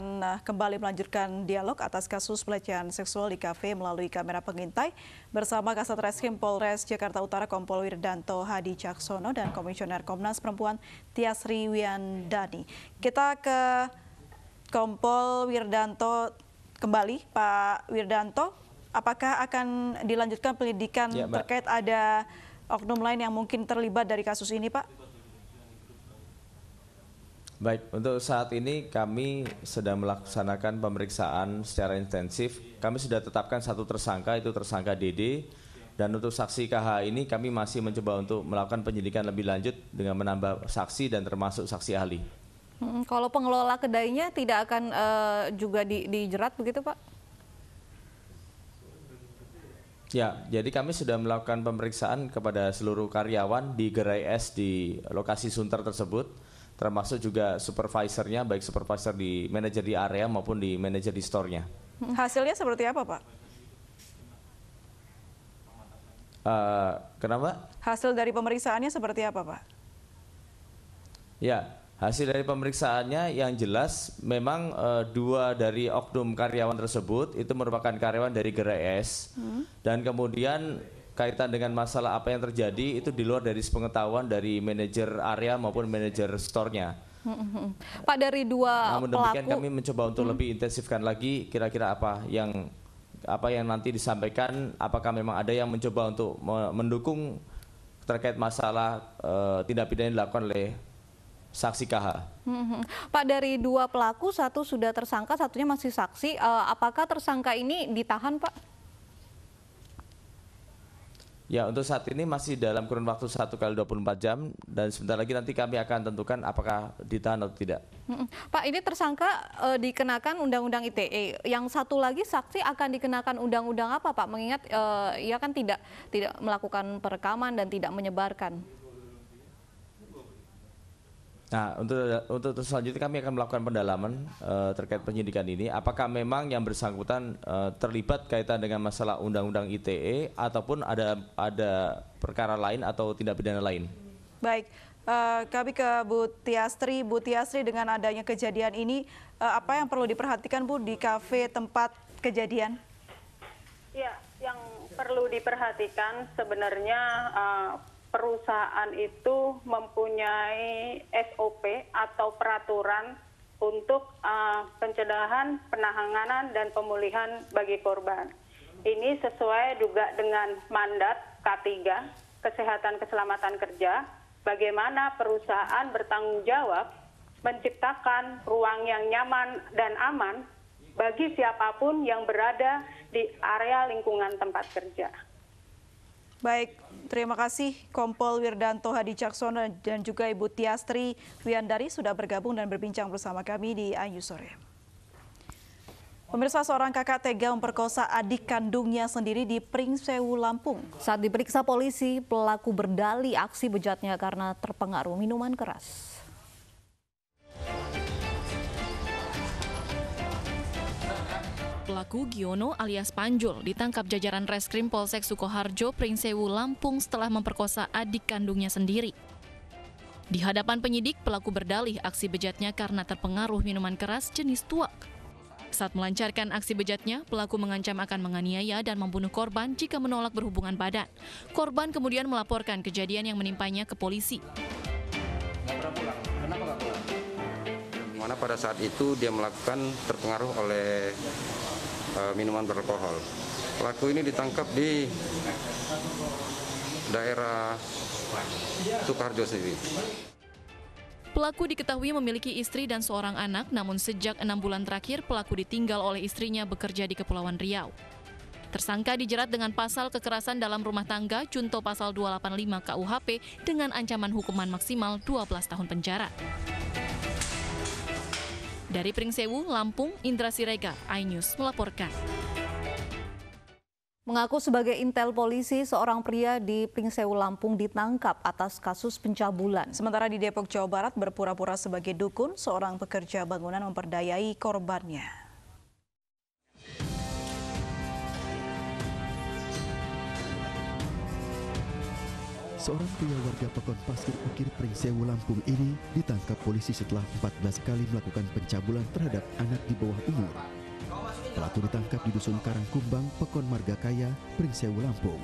Nah, kembali melanjutkan dialog atas kasus pelecehan seksual di kafe melalui kamera pengintai bersama Kasat Reskrim Polres Jakarta Utara Kompol Wirdanto Hadi Caksono dan Komisioner Komnas Perempuan Tiasri Wiandani. Kita ke Kompol Wirdanto kembali, Pak Wirdanto. Apakah akan dilanjutkan penyelidikan ya, terkait ada oknum lain yang mungkin terlibat dari kasus ini, Pak? Baik, untuk saat ini kami sedang melaksanakan pemeriksaan secara intensif. Kami sudah tetapkan satu tersangka, itu tersangka DD. Dan untuk saksi KH ini kami masih mencoba untuk melakukan penyidikan lebih lanjut dengan menambah saksi dan termasuk saksi ahli. kalau pengelola kedainya tidak akan uh, juga di, dijerat begitu Pak? Ya, jadi kami sudah melakukan pemeriksaan kepada seluruh karyawan di Gerai S di lokasi Sunter tersebut termasuk juga supervisornya baik supervisor di manajer di area maupun di manajer di store-nya. Hmm. Hasilnya seperti apa, Pak? Uh, kenapa? Hasil dari pemeriksaannya seperti apa, Pak? Ya, hasil dari pemeriksaannya yang jelas memang uh, dua dari oknum karyawan tersebut itu merupakan karyawan dari Gerai S. Hmm. Dan kemudian kaitan dengan masalah apa yang terjadi itu di luar dari pengetahuan dari manajer area maupun manajer store-nya. Mm-hmm. Pak dari dua Namun demikian kami mencoba untuk hmm. lebih intensifkan lagi kira-kira apa yang apa yang nanti disampaikan apakah memang ada yang mencoba untuk mendukung terkait masalah uh, tindak pidana yang dilakukan oleh saksi KH. Hmm, Pak dari dua pelaku satu sudah tersangka satunya masih saksi uh, apakah tersangka ini ditahan Pak? Ya untuk saat ini masih dalam kurun waktu 1 kali 24 jam dan sebentar lagi nanti kami akan tentukan apakah ditahan atau tidak. Pak ini tersangka e, dikenakan Undang-Undang ITE, yang satu lagi saksi akan dikenakan Undang-Undang apa Pak? Mengingat e, ia kan tidak tidak melakukan perekaman dan tidak menyebarkan. Nah, untuk untuk selanjutnya kami akan melakukan pendalaman uh, terkait penyidikan ini. Apakah memang yang bersangkutan uh, terlibat kaitan dengan masalah undang-undang ITE ataupun ada ada perkara lain atau tindak pidana lain? Baik, uh, kami ke Bu Tiastri. Bu Tiastri dengan adanya kejadian ini, uh, apa yang perlu diperhatikan Bu di kafe tempat kejadian? Ya, yang perlu diperhatikan sebenarnya. Uh, perusahaan itu mempunyai sop atau peraturan untuk eh, pencegahan penanganan dan pemulihan bagi korban. Ini sesuai juga dengan mandat K3 Kesehatan Keselamatan Kerja, bagaimana perusahaan bertanggung jawab menciptakan ruang yang nyaman dan aman bagi siapapun yang berada di area lingkungan tempat kerja. Baik, Terima kasih Kompol Wirdanto Hadi Caksono dan juga Ibu Tiastri Wiandari sudah bergabung dan berbincang bersama kami di Ayu Sore. Pemirsa seorang kakak tega memperkosa adik kandungnya sendiri di Pringsewu, Lampung. Saat diperiksa polisi, pelaku berdali aksi bejatnya karena terpengaruh minuman keras. Pelaku Giono alias Panjul ditangkap jajaran reskrim Polsek Sukoharjo, Pringsewu, Lampung setelah memperkosa adik kandungnya sendiri. Di hadapan penyidik, pelaku berdalih aksi bejatnya karena terpengaruh minuman keras jenis tuak. Saat melancarkan aksi bejatnya, pelaku mengancam akan menganiaya dan membunuh korban jika menolak berhubungan badan. Korban kemudian melaporkan kejadian yang menimpanya ke polisi. mana pada saat itu dia melakukan terpengaruh oleh uh, minuman beralkohol. Pelaku ini ditangkap di daerah Sukarjo sendiri. Pelaku diketahui memiliki istri dan seorang anak, namun sejak enam bulan terakhir pelaku ditinggal oleh istrinya bekerja di Kepulauan Riau. Tersangka dijerat dengan pasal kekerasan dalam rumah tangga junto pasal 285 KUHP dengan ancaman hukuman maksimal 12 tahun penjara. Dari Pringsewu, Lampung, Indra Siregar, iNews melaporkan. Mengaku sebagai intel polisi, seorang pria di Pringsewu Lampung ditangkap atas kasus pencabulan. Sementara di Depok, Jawa Barat berpura-pura sebagai dukun, seorang pekerja bangunan memperdayai korbannya. Seorang pria warga Pekon Pasir Ukir Pringsewu Lampung ini ditangkap polisi setelah 14 kali melakukan pencabulan terhadap anak di bawah umur. Pelaku ditangkap di Dusun Karangkumbang, Pekon Margakaya, Pringsewu Lampung.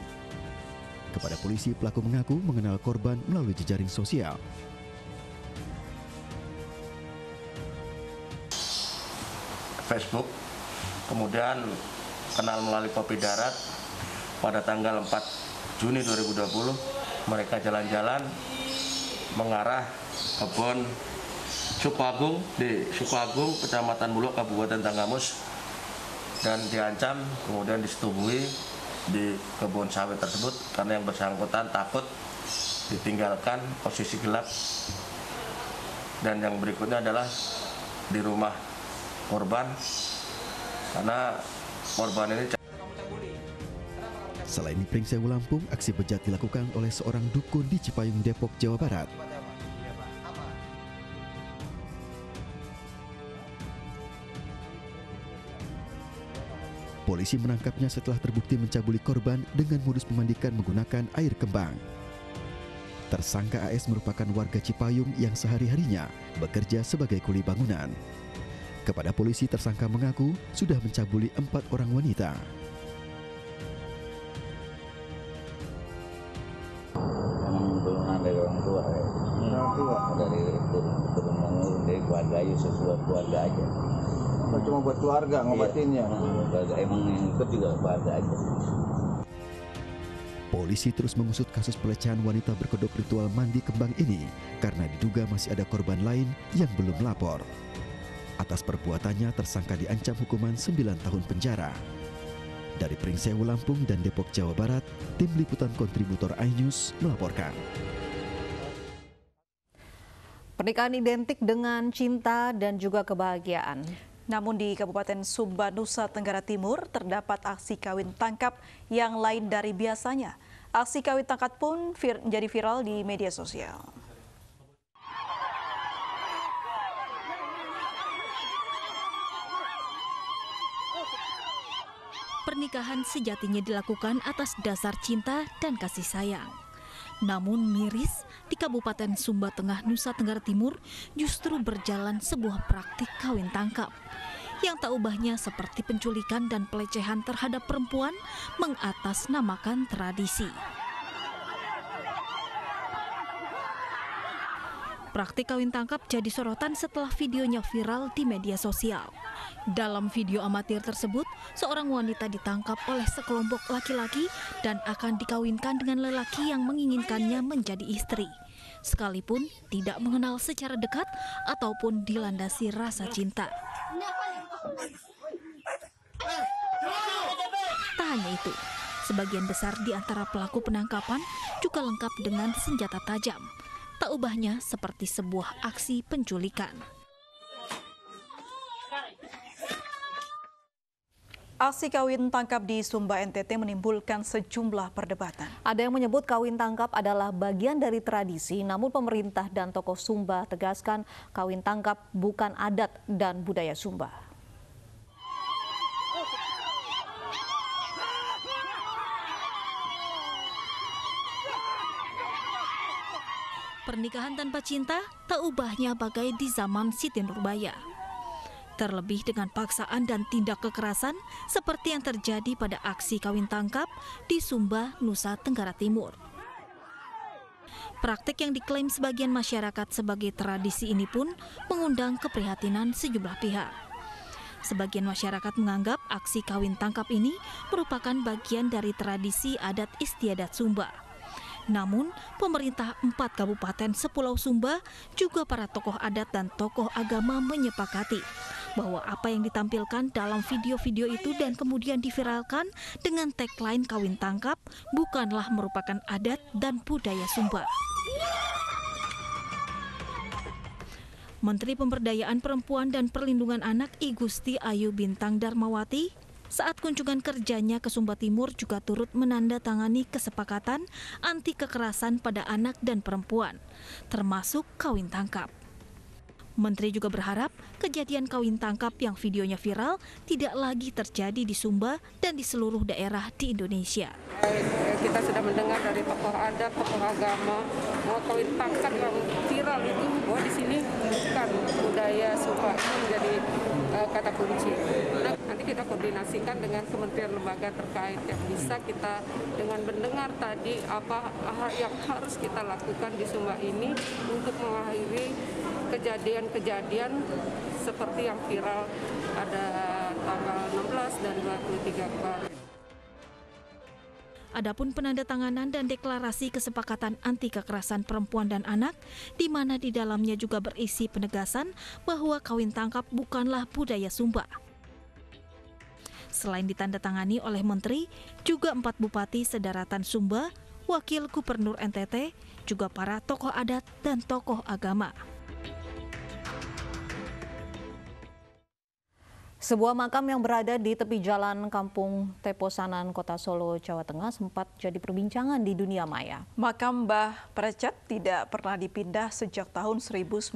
Kepada polisi, pelaku mengaku mengenal korban melalui jejaring sosial. Facebook, kemudian kenal melalui kopi darat pada tanggal 4 Juni 2020 mereka jalan-jalan mengarah kebun Sukagung di Sukagung, Kecamatan Bulog, Kabupaten Tanggamus dan diancam kemudian disetubuhi di kebun sawit tersebut karena yang bersangkutan takut ditinggalkan posisi gelap dan yang berikutnya adalah di rumah korban karena korban ini Selain di Pringsewu Lampung, aksi bejat dilakukan oleh seorang dukun di Cipayung, Depok, Jawa Barat. Polisi menangkapnya setelah terbukti mencabuli korban dengan modus memandikan menggunakan air kembang. Tersangka AS merupakan warga Cipayung yang sehari-harinya bekerja sebagai kuli bangunan. Kepada polisi, tersangka mengaku sudah mencabuli empat orang wanita. bisa buat keluarga aja cuma buat keluarga ngobatinnya iya. Ya? iya emang yang ikut juga keluarga aja Polisi terus mengusut kasus pelecehan wanita berkedok ritual mandi kembang ini karena diduga masih ada korban lain yang belum lapor. Atas perbuatannya tersangka diancam hukuman 9 tahun penjara. Dari Pringsewu Lampung dan Depok Jawa Barat, tim liputan kontributor iNews melaporkan. Pernikahan identik dengan cinta dan juga kebahagiaan. Namun di Kabupaten Sumba, Nusa Tenggara Timur terdapat aksi kawin tangkap yang lain dari biasanya. Aksi kawin tangkap pun vir menjadi viral di media sosial. Pernikahan sejatinya dilakukan atas dasar cinta dan kasih sayang. Namun miris, di Kabupaten Sumba Tengah, Nusa Tenggara Timur justru berjalan sebuah praktik kawin tangkap. Yang tak ubahnya seperti penculikan dan pelecehan terhadap perempuan mengatasnamakan tradisi. Praktik kawin tangkap jadi sorotan setelah videonya viral di media sosial. Dalam video amatir tersebut, seorang wanita ditangkap oleh sekelompok laki-laki dan akan dikawinkan dengan lelaki yang menginginkannya menjadi istri. Sekalipun tidak mengenal secara dekat ataupun dilandasi rasa cinta. Tak hanya itu, sebagian besar di antara pelaku penangkapan juga lengkap dengan senjata tajam tak ubahnya seperti sebuah aksi penculikan. Aksi kawin tangkap di Sumba NTT menimbulkan sejumlah perdebatan. Ada yang menyebut kawin tangkap adalah bagian dari tradisi, namun pemerintah dan tokoh Sumba tegaskan kawin tangkap bukan adat dan budaya Sumba. Pernikahan tanpa cinta tak ubahnya bagai di zaman Siti Nurbaya. Terlebih dengan paksaan dan tindak kekerasan seperti yang terjadi pada aksi kawin tangkap di Sumba, Nusa Tenggara Timur. Praktik yang diklaim sebagian masyarakat sebagai tradisi ini pun mengundang keprihatinan sejumlah pihak. Sebagian masyarakat menganggap aksi kawin tangkap ini merupakan bagian dari tradisi adat istiadat Sumba namun, pemerintah empat kabupaten sepulau Sumba juga para tokoh adat dan tokoh agama menyepakati bahwa apa yang ditampilkan dalam video-video itu dan kemudian diviralkan dengan tagline kawin tangkap bukanlah merupakan adat dan budaya Sumba. Menteri Pemberdayaan Perempuan dan Perlindungan Anak I Gusti Ayu Bintang Darmawati saat kunjungan kerjanya ke Sumba Timur juga turut menandatangani kesepakatan anti kekerasan pada anak dan perempuan, termasuk kawin tangkap. Menteri juga berharap kejadian kawin tangkap yang videonya viral tidak lagi terjadi di Sumba dan di seluruh daerah di Indonesia. Kita sudah mendengar dari tokoh adat, tokoh agama bahwa kawin tangkap yang viral itu bahwa di sini bukan budaya Sumba menjadi Eh, kata kunci. Nah, nanti kita koordinasikan dengan kementerian lembaga terkait yang bisa kita dengan mendengar tadi apa yang harus kita lakukan di Sumba ini untuk mengakhiri kejadian-kejadian seperti yang viral pada tanggal 16 dan 23 kemarin. Adapun penandatanganan dan deklarasi kesepakatan anti kekerasan perempuan dan anak, di mana di dalamnya juga berisi penegasan bahwa kawin tangkap bukanlah budaya Sumba. Selain ditandatangani oleh menteri, juga empat bupati sedaratan Sumba, wakil gubernur NTT, juga para tokoh adat dan tokoh agama. Sebuah makam yang berada di tepi jalan Kampung Teposanan, Kota Solo, Jawa Tengah sempat jadi perbincangan di dunia maya. Makam Mbah Precet tidak pernah dipindah sejak tahun 1960.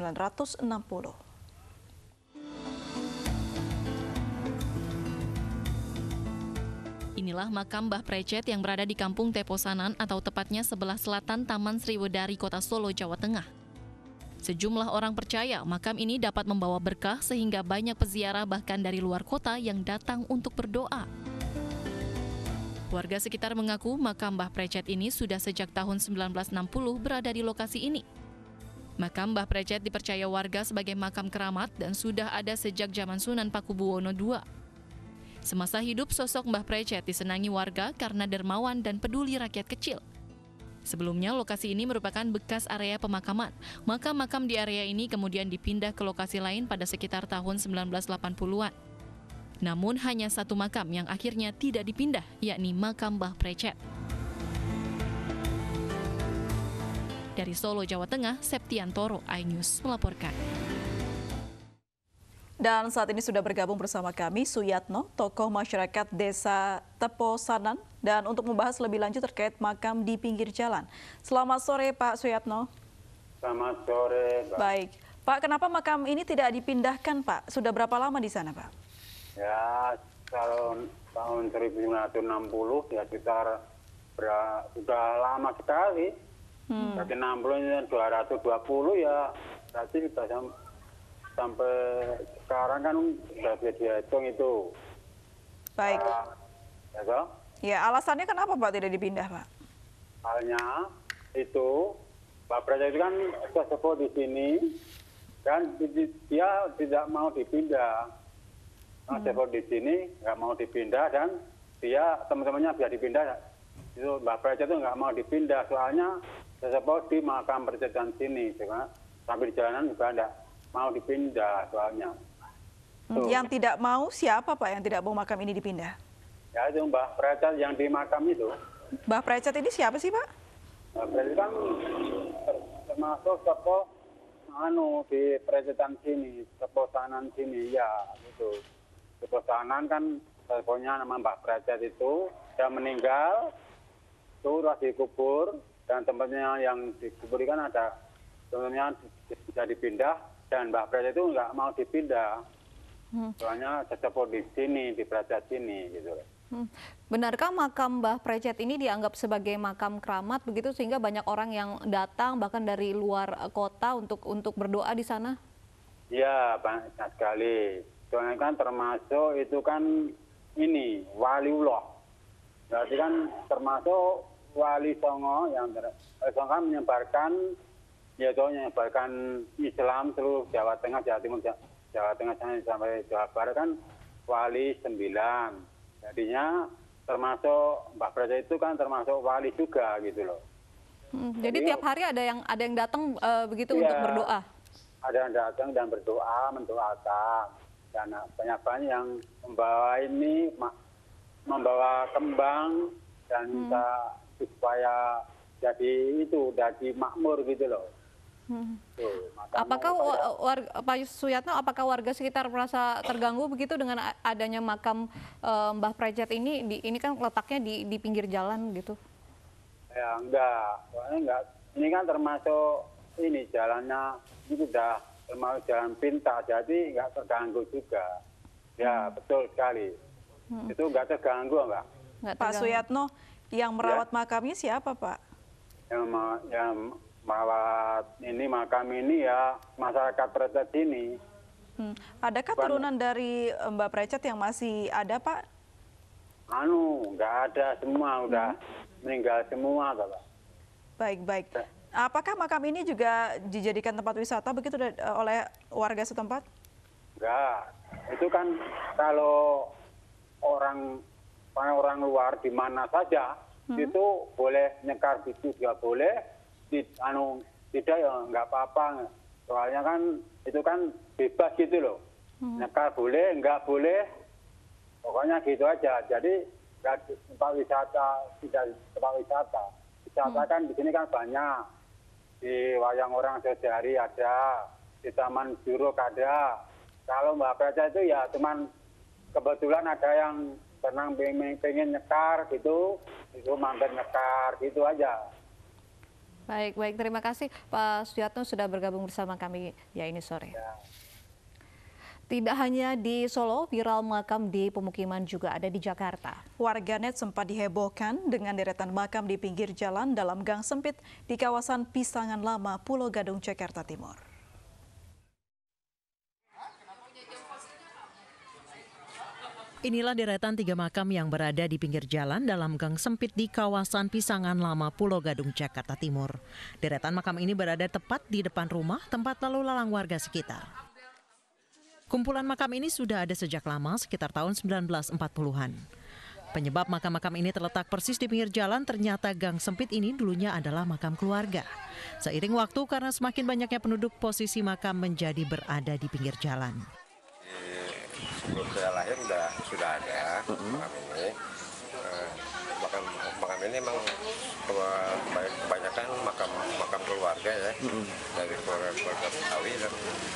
Inilah makam Mbah Precet yang berada di Kampung Teposanan atau tepatnya sebelah selatan Taman Sriwedari, Kota Solo, Jawa Tengah. Sejumlah orang percaya makam ini dapat membawa berkah sehingga banyak peziarah bahkan dari luar kota yang datang untuk berdoa. Warga sekitar mengaku makam Mbah Precet ini sudah sejak tahun 1960 berada di lokasi ini. Makam Mbah Precet dipercaya warga sebagai makam keramat dan sudah ada sejak zaman Sunan Pakubuwono II. Semasa hidup, sosok Mbah Precet disenangi warga karena dermawan dan peduli rakyat kecil. Sebelumnya lokasi ini merupakan bekas area pemakaman, maka makam di area ini kemudian dipindah ke lokasi lain pada sekitar tahun 1980-an. Namun hanya satu makam yang akhirnya tidak dipindah, yakni makam Mbah Precet. Dari Solo, Jawa Tengah, Septian Toro, iNews melaporkan. Dan saat ini sudah bergabung bersama kami Suyatno, tokoh masyarakat Desa Teposanan, dan untuk membahas lebih lanjut terkait makam di pinggir jalan. Selamat sore Pak Suyatno. Selamat sore. Pak. Baik. Pak, kenapa makam ini tidak dipindahkan Pak? Sudah berapa lama di sana Pak? Ya, kalau tahun 1960 ya sekitar sudah lama sekali. Hmm. Dari 60 220 ya berarti sudah sampai sekarang kan sudah bisa dihitung itu. Baik. Ah, ya, so? ya, alasannya kenapa Pak tidak dipindah Pak? Halnya itu Pak Praja itu kan sudah sepuh di sini dan dia tidak mau dipindah. Nah, hmm. Sepuh di sini nggak mau dipindah dan dia teman-temannya bisa dipindah. Itu Mbak Praja itu nggak mau dipindah soalnya sesepuh di makam percetakan sini, cuma sambil di jalanan juga enggak mau dipindah soalnya. Hmm, Tuh. Yang tidak mau siapa Pak yang tidak mau makam ini dipindah? Ya itu Mbah Precat yang di makam itu. Mbah Precat ini siapa sih Pak? Mbah Precat kan termasuk toko anu di Precatan sini, toko sanan sini ya gitu. Toko sanan kan pokoknya nama Mbah Precat itu dia meninggal, itu sudah dikubur dan tempatnya yang dikubur kan ada contohnya bisa dipindah dan Mbak Prada itu nggak mau dipindah. Hmm. Soalnya cocok di sini, di Prada sini gitu. Hmm. Benarkah makam Mbah Precet ini dianggap sebagai makam keramat begitu sehingga banyak orang yang datang bahkan dari luar kota untuk untuk berdoa di sana? Ya banyak sekali. Soalnya kan termasuk itu kan ini waliullah. Berarti kan termasuk wali songo yang eh, songo kan menyebarkan ya itu menyebarkan Islam seluruh Jawa Tengah, Jawa Timur, Jawa Tengah sampai Jawa Barat kan wali sembilan. Jadinya termasuk Mbak Praja itu kan termasuk wali juga gitu loh. Hmm, jadi, jadi tiap hari ada yang ada yang datang e, begitu iya, untuk berdoa. Ada yang datang dan berdoa, mendoakan. Dan banyak banyak yang membawa ini membawa kembang dan hmm. supaya jadi itu jadi makmur gitu loh. Hmm. apakah warga, Pak Suyatno, apakah warga sekitar merasa terganggu begitu dengan adanya makam eh, Mbah Prajet ini? Di, ini kan letaknya di, di pinggir jalan gitu. Ya enggak, enggak. Ini kan termasuk ini jalannya ini sudah termasuk jalan pintas jadi enggak terganggu juga. Ya hmm. betul sekali. Hmm. Itu enggak terganggu enggak? enggak terganggu. Pak Suyatno, yang ya. merawat ya? makamnya siapa Pak? Yang, yang malah ini makam ini ya masyarakat Precet ini. Hmm. Adakah turunan dari eh, Mbak Precet yang masih ada Pak? Anu, nggak ada semua hmm. udah meninggal semua Pak. Baik baik. Ya. Apakah makam ini juga dijadikan tempat wisata begitu eh, oleh warga setempat? Enggak, itu kan kalau orang orang luar di mana saja hmm. itu boleh nyekar di situ juga boleh di anu tidak ya nggak apa-apa soalnya kan itu kan bebas gitu loh hmm. nekar boleh nggak boleh pokoknya gitu aja jadi nggak tempat wisata tidak tempat wisata wisata hmm. kan di sini kan banyak di wayang orang sehari ada di taman juru ada kalau mbak Praja itu ya cuman kebetulan ada yang senang pengen, pengen nyekar gitu itu mampir nyekar gitu aja Baik, baik. Terima kasih Pak Suyatno sudah bergabung bersama kami ya ini sore. Ya. Tidak hanya di Solo, viral makam di pemukiman juga ada di Jakarta. Warganet sempat dihebohkan dengan deretan makam di pinggir jalan dalam gang sempit di kawasan Pisangan Lama, Pulau Gadung, Jakarta Timur. Inilah deretan tiga makam yang berada di pinggir jalan dalam gang sempit di kawasan Pisangan Lama Pulau Gadung, Jakarta Timur. Deretan makam ini berada tepat di depan rumah tempat lalu lalang warga sekitar. Kumpulan makam ini sudah ada sejak lama, sekitar tahun 1940-an. Penyebab makam-makam ini terletak persis di pinggir jalan, ternyata gang sempit ini dulunya adalah makam keluarga. Seiring waktu, karena semakin banyaknya penduduk, posisi makam menjadi berada di pinggir jalan sebelum saya lahir sudah sudah ada mm -hmm. makam ini makam eh, makam ini emang eh, kebanyakan makam makam keluarga ya mm -hmm. dari keluarga keluarga Betawi dan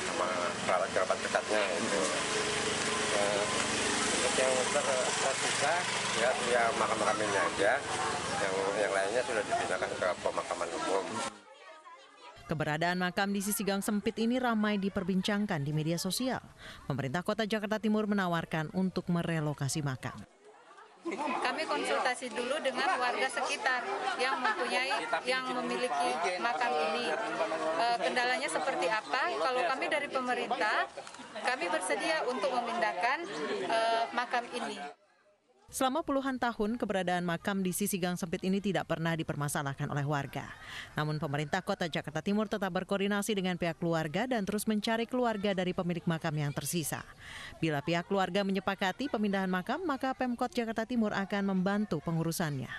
sama kerabat kerabat dekatnya itu mm -hmm. untuk yang ter, tersisa ya ya makam makam ini aja yang yang lainnya sudah dipindahkan ke pemakaman umum Keberadaan makam di sisi gang sempit ini ramai diperbincangkan di media sosial. Pemerintah Kota Jakarta Timur menawarkan untuk merelokasi makam. Kami konsultasi dulu dengan warga sekitar yang mempunyai, yang memiliki makam ini. E, kendalanya seperti apa? Kalau kami dari pemerintah, kami bersedia untuk memindahkan e, makam ini. Selama puluhan tahun, keberadaan makam di sisi gang sempit ini tidak pernah dipermasalahkan oleh warga. Namun pemerintah kota Jakarta Timur tetap berkoordinasi dengan pihak keluarga dan terus mencari keluarga dari pemilik makam yang tersisa. Bila pihak keluarga menyepakati pemindahan makam, maka Pemkot Jakarta Timur akan membantu pengurusannya.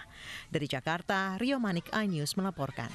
Dari Jakarta, Rio Manik iNews melaporkan.